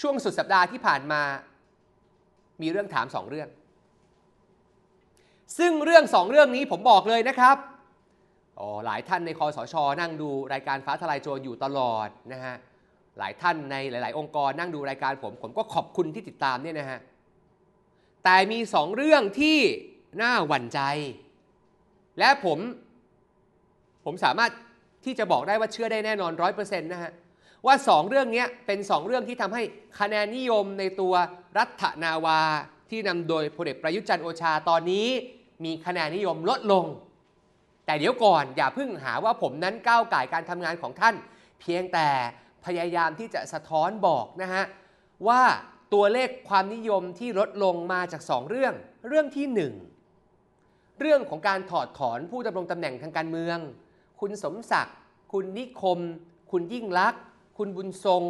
ช่วงสุดสัปดาห์ที่ผ่านมา มีเรื่องถามสองเรื่อง ซึ่งเรื่องสองเรื่องนี้ผมบอกเลยนะครับอ๋อหลายท่านในคอสชอนั่งดูรายการฟ้าทลายโจรอยู่ตลอดนะฮะหลายท่านในหลาย ๆ องค์กรนั่งดูรายการผมผมก็ขอบคุณที่ติดตามเนี่ยนะฮะแต่มีสองเรื่องที่น่าหวั่นใจ และผม ผมสามารถที่จะบอกได้ว่าเชื่อได้แน่นอนร้อยเปอร์เซ็นต์นะฮะว่า 2 เรื่องนี้เป็น 2 เรื่องที่ทำให้คะแนนนิยมในตัวรัฐนาวาที่นำโดยพลเอกประยุทธ์จันโอชาตอนนี้ มีคะแนนนิยมลดลง แต่เดี๋ยวก่อนอย่าเพิ่งหาว่าผมนั้นก้าวไก่การทำงานของท่าน เพียงแต่พยายามที่จะสะท้อนบอกนะฮะว่าตัวเลขความนิยมที่ลดลงมาจาก 2 เรื่อง เรื่องที่ 1 เรื่องของการถอดถอนผู้ดำรงตำแหน่งทางการเมือง คุณสมศักดิ์คุณนิคม คุณยิ่งลักษณคุณบุญทรง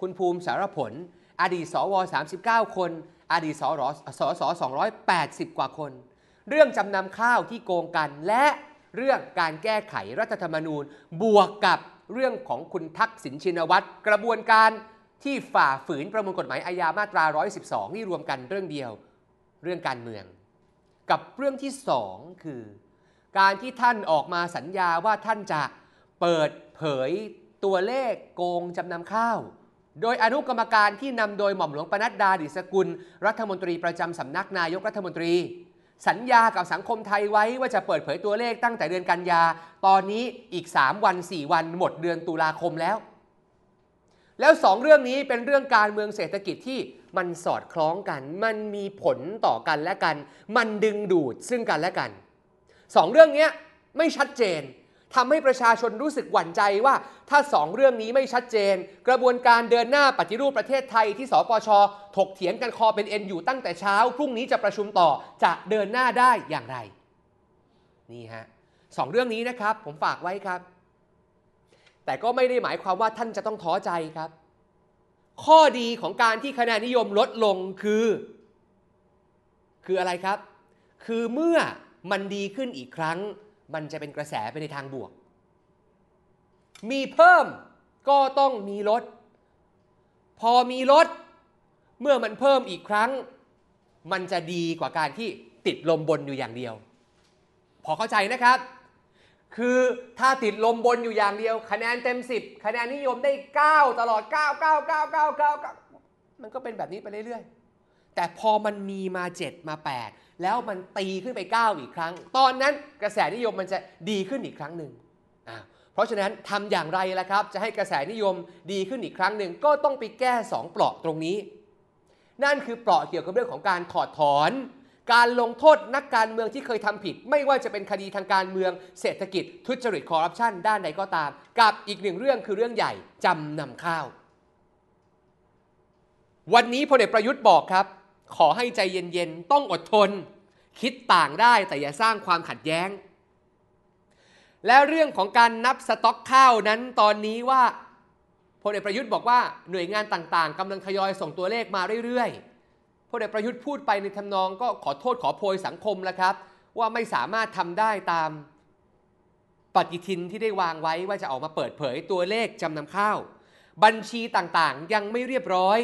คุณภูมิสารผล อดีตสว39 คน อดีตสรสส280กว่าคน เรื่องจำนำข้าวที่โกงกัน และเรื่องการแก้ไขรัฐธรรมนูญบวกกับเรื่องของคุณทักษิณชินวัตรกระบวนการที่ฝ่าฝืนประมวลกฎหมายอาญามาตรา112 นี่รวมกันเรื่องเดียวเรื่องการเมือง กับเรื่องที่สองคือ การที่ท่านออกมาสัญญาว่าท่านจะเปิดเผยตัวเลขโกงจำนำข้าว โดยอนุกรรมการที่นำโดยหม่อมหลวงปนัดดา ดิสกุลรัฐมนตรีประจำสำนักนายกรัฐมนตรี สัญญากับสังคมไทยไว้ว่าจะเปิดเผยตัวเลขตั้งแต่เดือนกันยา ตอนนี้อีก 3 วัน 4 วันหมดเดือนตุลาคมแล้ว แล้ว 2 เรื่องนี้เป็นเรื่องการเมืองเศรษฐกิจที่มันสอดคล้องกัน มันมีผลต่อกันและกัน มันดึงดูดซึ่งกันและกัน 2 เรื่องนี้ไม่ชัดเจนทำให้ประชาชนรู้สึกหวั่นใจว่า ถ้าสองเรื่องนี้ไม่ชัดเจน กระบวนการเดินหน้าปฏิรูปประเทศไทยที่สปชถกเถียงกันคอเป็นเอ็นอยู่ตั้งแต่เช้า พรุ่งนี้จะประชุมต่อจะเดินหน้าได้อย่างไรนี่ฮะสองเรื่องนี้นะครับผมฝากไว้ครับ แต่ก็ไม่ได้หมายความว่าท่านจะต้องท้อใจครับ ข้อดีของการที่คะแนนนิยมลดลงคือ คืออะไรครับ คือเมื่อมันดีขึ้นอีกครั้งมันจะเป็นกระแสไปในทางบวก มีเพิ่มก็ต้องมีลด พอมีลดเมื่อมันเพิ่มอีกครั้ง มันจะดีกว่าการที่ติดลมบนอยู่อย่างเดียว พอเข้าใจนะครับ คือถ้าติดลมบนอยู่อย่างเดียว คะแนนเต็ม 10 คะแนนนิยมได้ 9 ตลอด9 9 9 9 9 9มันก็เป็นแบบนี้ไปเรื่อยๆแต่พอมันมีมา 7 มา 8 แล้วมันตีขึ้นไป 9 อีกครั้ง ตอนนั้นกระแสนิยมมันจะดีขึ้นอีกครั้งหนึ่ง เพราะฉะนั้นทำอย่างไรล่ะครับจะให้กระแสนิยมดีขึ้นอีกครั้งหนึ่ง ก็ต้องไปแก้ 2 เปราะตรงนี้ นั่นคือเปราะเกี่ยวกับเรื่องของการถอดถอน การลงโทษนักการเมืองที่เคยทำผิด ไม่ว่าจะเป็นคดีทางการเมืองเศรษฐกิจทุจริตคอร์รัปชันด้านใดก็ตาม กับอีกหนึ่งเรื่องคือเรื่องใหญ่จำนำข้าว วันนี้พลเอกประยุทธ์บอกครับขอให้ใจเย็น ๆ ต้องอดทน คิดต่างได้แต่อย่าสร้างความขัดแย้ง แล้วเรื่องของการนับสต็อกข้าวนั้นตอนนี้ว่าพลเอกประยุทธ์บอกว่าหน่วยงานต่างๆกำลังทยอยส่งตัวเลขมาเรื่อยๆ พลเอกประยุทธ์พูดไปในทำนองก็ขอโทษขอโพยสังคมแล้วครับ ว่าไม่สามารถทำได้ตามปฏิทินที่ได้วางไว้ว่าจะออกมาเปิดเผยตัวเลขจำนำข้าว บัญชีต่างๆยังไม่เรียบร้อย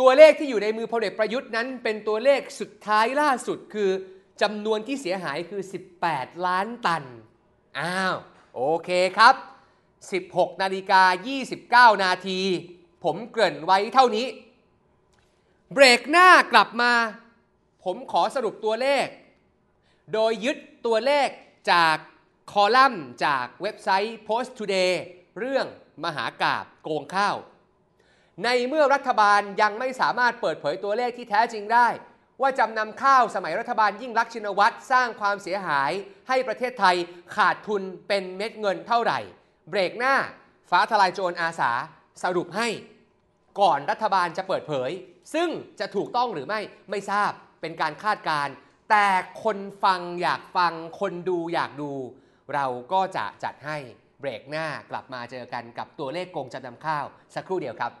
ตัวเลขที่อยู่ในมือพลเอกประยุทธ์นั้น เป็นตัวเลขสุดท้ายล่าสุดคือจำนวนที่เสียหายคือ 18 ล้านตัน อ้าว โอเคครับ 16 นาฬิกา 29 นาที ผมเกริ่นไว้เท่านี้ เบรกหน้ากลับมา ผมขอสรุปตัวเลข โดยยึดตัวเลขจากคอลัมน์จากเว็บไซต์ Post Today เรื่องมหากาบโกงข้าวในเมื่อรัฐบาลยังไม่สามารถเปิดเผยตัวเลขที่แท้จริงได้ ว่าจำนำข้าวสมัยรัฐบาลยิ่งรักชินวัตรสร้างความเสียหาย ให้ประเทศไทยขาดทุนเป็นเม็ดเงินเท่าไหร่ เบรกหน้า ฟ้าทลายโจรอาสาสรุปให้ก่อนรัฐบาลจะเปิดเผย ซึ่งจะถูกต้องหรือไม่ไม่ทราบเป็นการคาดการ แต่คนฟังอยากฟังคนดูอยากดู เราก็จะจัดให้เบรกหน้ากลับมาเจอกันกับตัวเลขโกงจำนำข้าวสักครู่เดียวครับ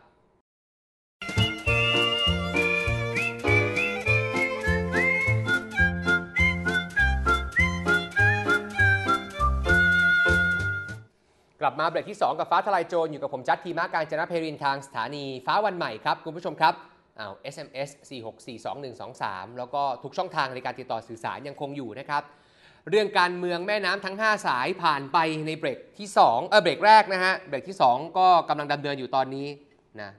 กลับมาเบรกที่ 2 กับฟ้าทลายโจรอยู่กับผมจัดทีมาการจนะเพรินทางสถานีฟ้าวันใหม่ครับ คุณผู้ชมครับอ้าว SMS 4642123 แล้วก็ทุกช่องทางในการติดต่อสื่อสารยังคงอยู่นะครับ เรื่องการเมืองแม่น้ำทั้ง 5 สายผ่านไปในเบรกที่ 2 เออเบรกแรกนะฮะ เบรกที่ 2 ก็กำลังดำเนินอยู่ตอนนี้นะ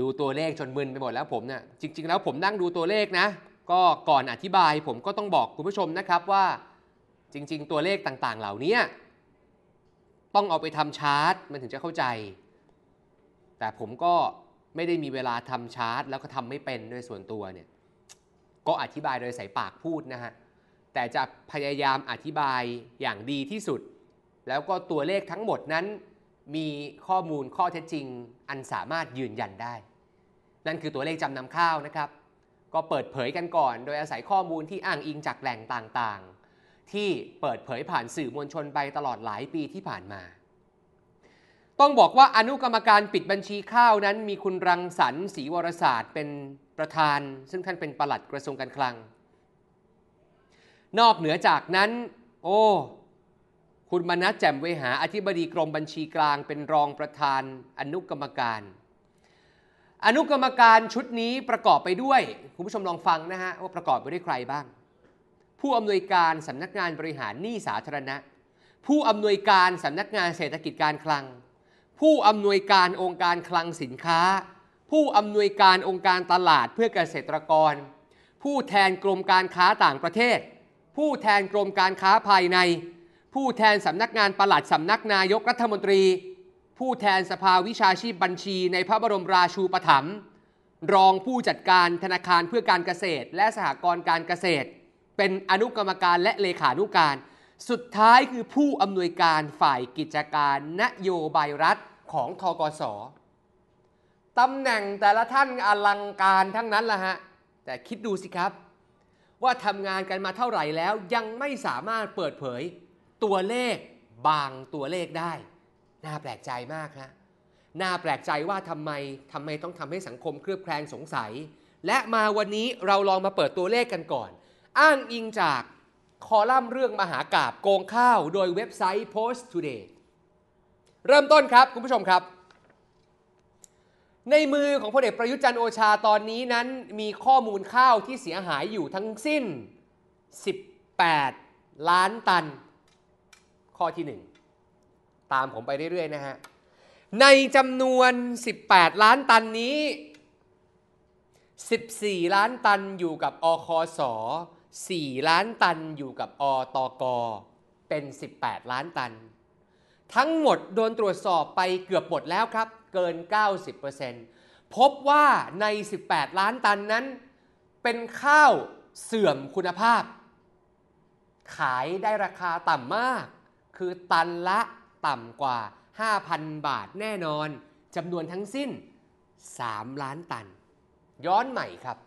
ดูตัวเลขจนมึนไปหมดแล้วผมเนะี่ยจริง ๆ แล้วผมนั่งดูตัวเลขนะ ก็ก่อนอธิบายผมก็ต้องบอกคุณผู้ชมนะครับว่าจริง ๆ ตัวเลขต่างๆเหล่านี้ต้องเอาไปทำชาร์ตมันถึงจะเข้าใจ แต่ผมก็ไม่ได้มีเวลาทำชาร์ตแล้วก็ทำไม่เป็นด้วยส่วนตัวเนี่ยก็อธิบายโดยสายปากพูดนะฮะ แต่จะพยายามอธิบายอย่างดีที่สุด แล้วก็ตัวเลขทั้งหมดนั้น มีข้อมูลข้อเท็จจริงอันสามารถยืนยันได้ นั่นคือตัวเลขจำนำข้าวนะครับ ก็เปิดเผยกันก่อน โดยอาศัยข้อมูลที่อ้างอิงจากแหล่งต่างๆที่เปิดเผยผ่านสื่อมวลชนไปตลอดหลายปีที่ผ่านมา ต้องบอกว่าอนุกรรมการปิดบัญชีข้าวนั้น มีคุณรังสรรค์ศรีวรศาสตร์เป็นประธาน ซึ่งท่านเป็นปลัดกระทรวงการคลัง นอกเหนือจากนั้น โอ้คุณมณัฐแจ่มเวหาอธิบดีกรมบัญชีกลางเป็นรองประธานอนุกรรมการ อนุกรรมการชุดนี้ประกอบไปด้วย คุณผู้ชมลองฟังนะฮะว่าประกอบไปด้วยใครบ้างผู้อำนวยการสำนักงานบริหารหนี้สาธารณะ ผู้อำนวยการสำนักงานเศรษฐกิจการคลัง ผู้อำนวยการองค์การคลังสินค้า ผู้อำนวยการองค์การตลาดเพื่อเกษตรกร ผู้แทนกรมการค้าต่างประเทศ ผู้แทนกรมการค้าภายใน ผู้แทนสำนักงานปลัดสำนักนายกรัฐมนตรี ผู้แทนสภาวิชาชีพบัญชีในพระบรมราชูปถัมภ์ รองผู้จัดการธนาคารเพื่อการเกษตรและสหกรณ์การเกษตรเป็นอนุกรรมการและเลขานุการ สุดท้ายคือผู้อำนวยการฝ่ายกิจการนโยบายรัฐของทกศตำแหน่งแต่ละท่านอลังการทั้งนั้นละฮะ แต่คิดดูสิครับ ว่าทำงานกันมาเท่าไหร่แล้วยังไม่สามารถเปิดเผยตัวเลขบางตัวเลขได้ น่าแปลกใจมากฮะ น่าแปลกใจว่าทำไมทำไมต้องทำให้สังคมเครือบแคลงสงสัย และมาวันนี้เราลองมาเปิดตัวเลขกันก่อนอ้างอิงจากคอลัมน์เรื่องมหากาบโกงข้าวโดยเว็บไซต์ Post Today เริ่มต้นครับ คุณผู้ชมครับ ในมือของพลเอกประยุจันโอชาตอนนี้นั้นมีข้อมูลข้าวที่เสียหายอยู่ทั้งสิ้น 18 ล้านตัน ข้อที่ 1 ตามผมไปเรื่อยๆนะฮะ ในจำนวน 18 ล้านตันนี้ 14 ล้านตันอยู่กับอคอสอ4 ล้านตันอยู่กับอตก เป็น 18 ล้านตัน ทั้งหมดโดนตรวจสอบไปเกือบหมดแล้วครับ เกิน 90%พบว่าใน 18 ล้านตันนั้น เป็นข้าวเสื่อมคุณภาพ ขายได้ราคาต่ำมาก คือตันละต่ำกว่า 5,000 บาทแน่นอนจำนวนทั้งสิ้น 3 ล้านตัน ย้อนใหม่ครับ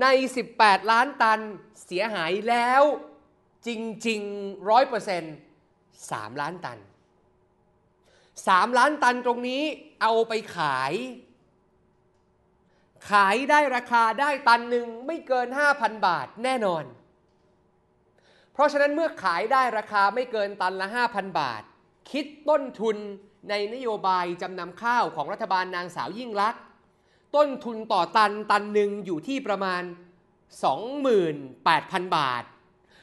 ใน 18 ล้านตันเสียหายแล้วจริง ๆร้อยเปอร์เซ็นต์สามล้านตันสามล้านตันตรงนี้เอาไปขาย ขายได้ราคาได้ตันหนึ่งไม่เกิน 5,000 บาทแน่นอน เพราะฉะนั้นเมื่อขายได้ราคาไม่เกินตันละ 5,000 บาท คิดต้นทุนในนโยบายจำนำข้าวของรัฐบาลนางสาวยิ่งลักษณต้นทุนต่อตันตันหนึ่งอยู่ที่ประมาณ 28,000 บาท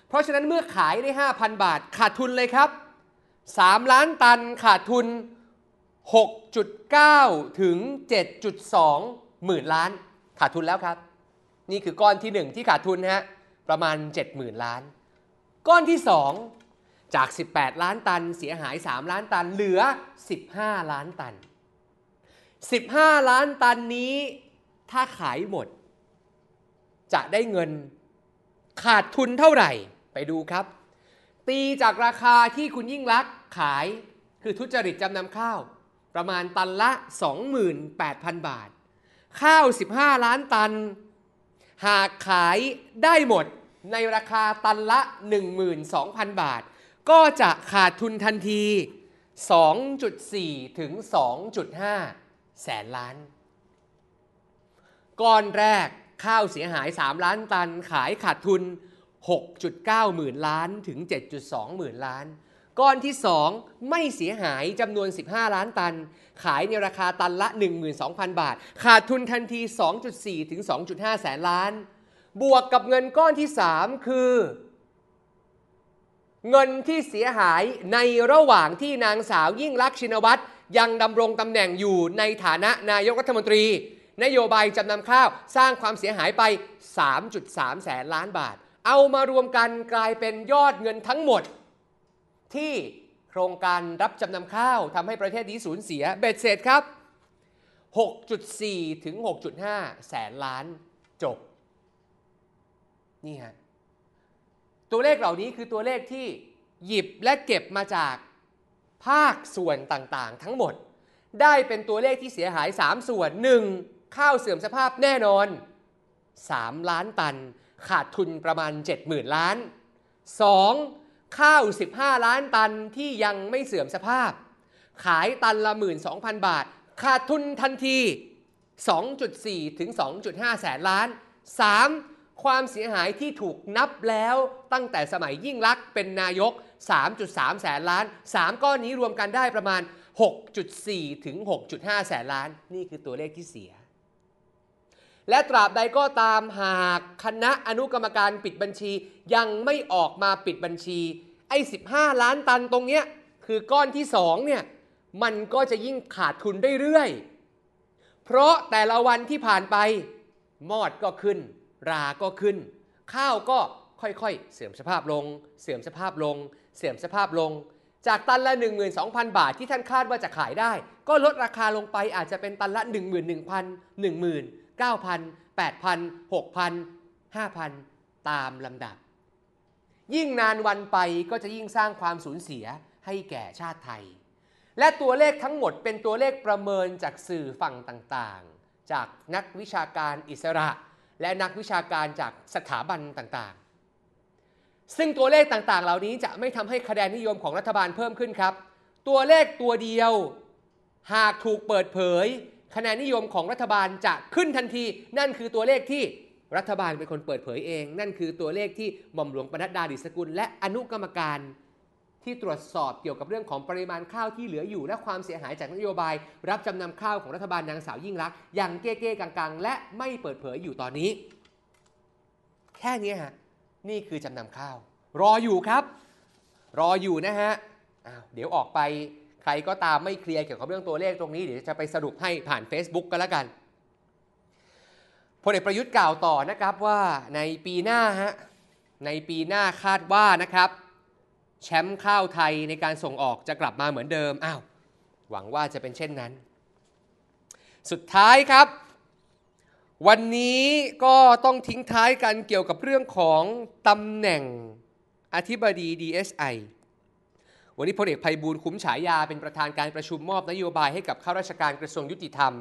เพราะฉะนั้นเมื่อขายได้ 5,000 บาทขาดทุนเลยครับ 3 ล้านตันขาดทุน 6.9 ถึง 7.2หมื่นล้านขาดทุนแล้วครับ นี่คือก้อนที่ 1 ที่ขาดทุนฮะประมาณ70,000 ล้าน ก้อนที่ 2 จาก 18 ล้านตันเสียหาย 3 ล้านตันเหลือ 15 ล้านตัน15 ล้านตันนี้ถ้าขายหมด จะได้เงินขาดทุนเท่าไหร่ไปดูครับ ตีจากราคาที่คุณยิ่งลักษ์ขายคือทุจริตจำนำข้าว ประมาณตันละ 28,000 บาท ข้าว 15 ล้านตัน หากขายได้หมดในราคาตันละ 12,000 บาท ก็จะขาดทุนทันที 2.4 ถึง 2.5แสนล้าน ก้อนแรกข้าวเสียหาย 3 ล้านตันขายขาดทุน 6.9หมื่นล้านถึง7.2หมื่นล้าน ก้อนที่2ไม่เสียหายจำนวน 15 ล้านตัน ขายในราคาตันละ12,000 บาท ขาดทุนทันที2.4ถึง2.5แสนล้านบวกกับเงินก้อนที่ 3 คือ เงินที่เสียหายในระหว่างที่นางสาวยิ่งลักษณ์ชินวัตรยังดำรงตำแหน่งอยู่ในฐานะนายกรัฐมนตรี นโยบายจำนำข้าวสร้างความเสียหายไป 3.3 แสนล้านบาท เอามารวมกันกลายเป็นยอดเงินทั้งหมด ที่โครงการรับจำนำข้าวทำให้ประเทศนี้สูญเสียเบ็ดเสร็จครับ 6.4 ถึง 6.5 แสนล้านจบนี่ฮะตัวเลขเหล่านี้คือตัวเลขที่หยิบและเก็บมาจากภาคส่วนต่างๆทั้งหมด ได้เป็นตัวเลขที่เสียหาย 3 ส่วน 1. ข้าวเสื่อมสภาพแน่นอน 3 ล้านตันขาดทุนประมาณ 70,000 ล้าน 2. ข้าว 15 ล้านตันที่ยังไม่เสื่อมสภาพ ขายตันละ 12,000 บาท ขาดทุนทันที 2.4 ถึง 2.5 แสนล้าน 3. ความเสียหายที่ถูกนับแล้วตั้งแต่สมัยยิ่งลักษณ์เป็นนายก3.3 แสนล้าน3 ก้อนนี้รวมกันได้ประมาณ 6.4 ถึง 6.5 แสนล้าน นี่คือตัวเลขที่เสีย และตราบใดก็ตามหากคณะอนุกรรมการปิดบัญชียังไม่ออกมาปิดบัญชีไอ้ 15 ล้านตันตรงเนี้ยคือก้อนที่ 2 เนี่ย มันก็จะยิ่งขาดทุนเรื่อยๆเพราะแต่ละวันที่ผ่านไป มอดก็ขึ้น ราก็ขึ้น ข้าวก็ค่อยๆเสื่อมสภาพลง เสื่อมสภาพลงเสื่อมสภาพลงจากตันละ 12,000 บาทที่ท่านคาดว่าจะขายได้ ก็ลดราคาลงไปอาจจะเป็นตันละ 11,000 10,000 9,000 8,000 6,000 5,000 ตามลำดับ ยิ่งนานวันไปก็จะยิ่งสร้างความสูญเสียให้แก่ชาติไทย และตัวเลขทั้งหมดเป็นตัวเลขประเมินจากสื่อฝั่งต่าง ๆ จากนักวิชาการอิสระและนักวิชาการจากสถาบันต่างซึ่งตัวเลขต่างๆ เหล่านี้จะไม่ทำให้คะแนนนิยมของรัฐบาลเพิ่มขึ้นครับ ตัวเลขตัวเดียว หากถูกเปิดเผยคะแนนนิยมของรัฐบาลจะขึ้นทันที นั่นคือตัวเลขที่รัฐบาลเป็นคนเปิดเผยเอง นั่นคือตัวเลขที่หม่อมหลวงปนัดดาดิสกุลและอนุกรรมการที่ตรวจสอบเกี่ยวกับเรื่องของปริมาณข้าวที่เหลืออยู่ และความเสียหายจากนโยบาย รับจำนำข้าวของรัฐบาลนางสาวยิ่งรักอย่างเก้ๆกังๆ และไม่เปิดเผยอยู่ตอนนี้ แค่นี้ฮะนี่คือจำนำข้าว รออยู่ครับ รออยู่นะฮะ เดี๋ยวออกไปใครก็ตามไม่เคลียร์เกี่ยวกับเรื่องตัวเลขตรงนี้เดี๋ยวจะไปสรุปให้ผ่าน Facebook ก็แล้วกัน พลเอกประยุทธ์กล่าวต่อนะครับว่าในปีหน้าฮะ ในปีหน้าคาดว่านะครับ แชมป์ข้าวไทยในการส่งออกจะกลับมาเหมือนเดิม อ้าว หวังว่าจะเป็นเช่นนั้น สุดท้ายครับวันนี้ก็ต้องทิ้งท้ายกันเกี่ยวกับเรื่องของ ตำแหน่งอธิบดี DSI วันนี้พลเอกไพบูลคุ้มฉายาเป็นประธานการประชุมมอบนโยบายให้กับข้าราชการกระทรวงยุติธรรม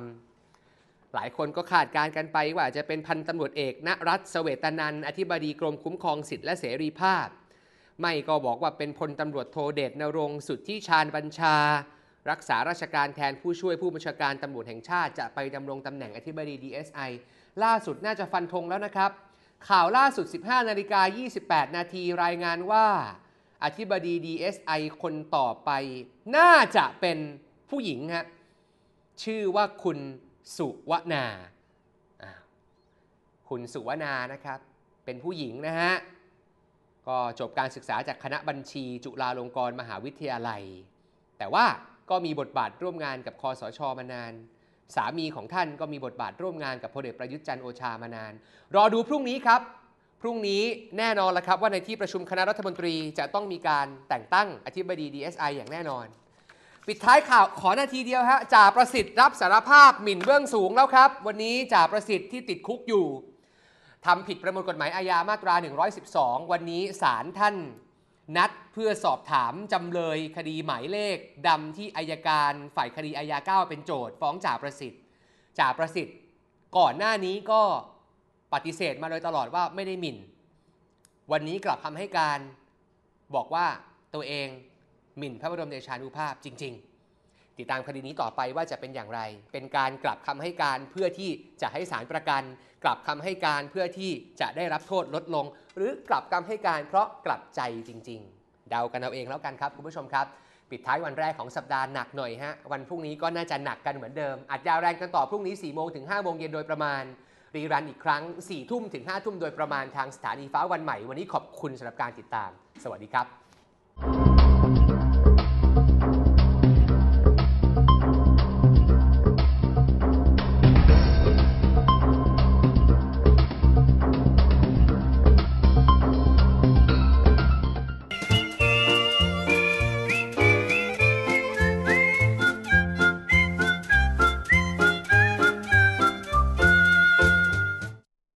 หลายคนก็ขาดการกันไปว่าจะเป็นพันตำรวจเอกณรัฐเสวตนันอธิบดีกรมคุ้มครองสิทธิและเสรีภาพ ไม่ก็บอกว่าเป็นพลตำรวจโทเดชนรงสุดที่ชาญบัญชารักษาราชการแทนผู้ช่วยผู้บัญชาการตำรวจแห่งชาติจะไปดำรงตำแหน่งอธิบดี DSI ล่าสุดน่าจะฟันธงแล้วนะครับ ข่าวล่าสุด 15 นาฬิกา 28 นาทีรายงานว่าอธิบดี DSI คนต่อไปน่าจะเป็นผู้หญิงฮะชื่อว่าคุณสุวนาคุณสุวนานะครับเป็นผู้หญิงนะฮะก็จบการศึกษาจากคณะบัญชี จุฬาลงกรณ์มหาวิทยาลัย แต่ว่าก็มีบทบาทร่วมงานกับคอสชมานาน สามีของท่านก็มีบทบาทร่วมงานกับพลเอกประยุทธ์จันโอชามานาน รอดูพรุ่งนี้ครับ พรุ่งนี้แน่นอนละครับว่าในที่ประชุมคณะรัฐมนตรีจะต้องมีการแต่งตั้งอธิบดี DSI อย่างแน่นอน ปิดท้ายข่าวขอนาทีเดียวฮะจ่าประสิทธิ์รับสารภาพหมิ่นเบื้องสูงแล้วครับ วันนี้จ่าประสิทธิ์ที่ติดคุกอยู่ทำผิดประมวลกฎหมายอาญามาตรา 112 วันนี้ศาลท่านนัดเพื่อสอบถาม จำเลยคดีหมายเลขดำที่อายการ ฝ่ายคดี อายาเก้าเป็นโจทย์ฟ้องจ่าประสิทธิ์จ่าประสิทธิ์ ก่อนหน้านี้ก็ปฏิเสธมาโดยตลอดว่าไม่ได้หมิ่น วันนี้กลับคำให้การ บอกว่าตัวเองหมิ่นพระบรมเดชานุภาพจริงๆ ติดตามคดีนี้ต่อไปว่าจะเป็นอย่างไร เป็นการกลับคำให้การเพื่อที่จะให้สารประกันกลับคำให้การเพื่อที่จะได้รับโทษลดลง หรือกลับคำให้การเพราะกลับใจจริง ๆ เดากันเอาเองแล้วกันครับคุณผู้ชมครับ ปิดท้ายวันแรกของสัปดาห์หนักหน่อยฮะวันพรุ่งนี้ก็น่าจะหนักกันเหมือนเดิมอัดยาวแรงกันต่อพรุ่งนี้4ี่โมงถึง5้าโมงเย็นโดยประมาณรีรันอีกครั้ง4ี่ทุ่มถึง5้าทุ่มโดยประมาณทางสถานีฟ้าวันใหม่วันนี้ขอบคุณสำหรับการติดตาม สวัสดีครับ